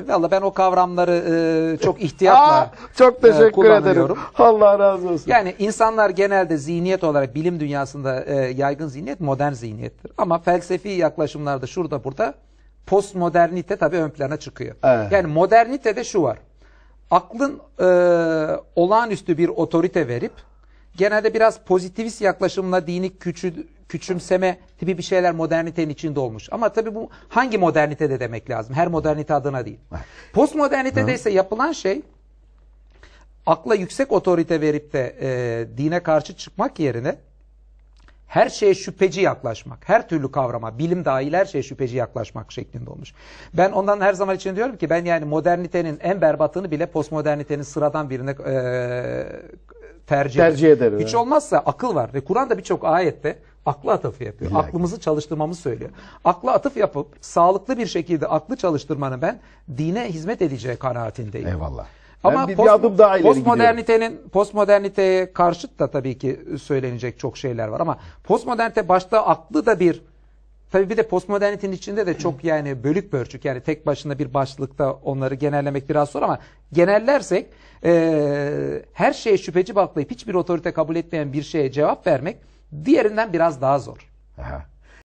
Vallahi ben o kavramları e, çok ihtiyatla Aa, çok e, teşekkür e, ederim. Allah razı olsun. Yani insanlar genelde zihniyet olarak bilim dünyasında e, yaygın zihniyet modern zihniyettir. Ama felsefi yaklaşımlarda şurada burada postmodernite tabii ön plana çıkıyor. Evet. Yani modernitede şu var. Aklın e, olağanüstü bir otorite verip genelde biraz pozitivist yaklaşımla dini küçü, küçümseme tipi bir şeyler modernitenin içinde olmuş. Ama tabii bu hangi modernitede demek lazım? Her modernite adına değil. Postmodernitede ise yapılan şey akla yüksek otorite verip de e, dine karşı çıkmak yerine her şeye şüpheci yaklaşmak, her türlü kavrama, bilim dahil her şeye şüpheci yaklaşmak şeklinde olmuş. Ben ondan her zaman için diyorum ki ben yani modernitenin en berbatını bile postmodernitenin sıradan birine e, tercih, tercih ederim. Hiç olmazsa akıl var ve Kur'an'da birçok ayette akla atıfı yapıyor. Bilaki. Aklımızı çalıştırmamı söylüyor. Akla atıf yapıp sağlıklı bir şekilde aklı çalıştırmanın ben dine hizmet edeceği kanaatindeyim. Eyvallah. Ama ben bir, post, bir adım daha ileri postmodernitenin gidiyorum. postmoderniteye karşıt da tabii ki söylenecek çok şeyler var ama postmodernite başta aklı da bir Tabii bir de postmodernitenin içinde de çok yani bölük bölçük yani tek başına bir başlıkta onları genellemek biraz zor ama genellersek e, her şeye şüpheci baklayıp hiçbir otorite kabul etmeyen bir şeye cevap vermek Diğerinden biraz daha zor.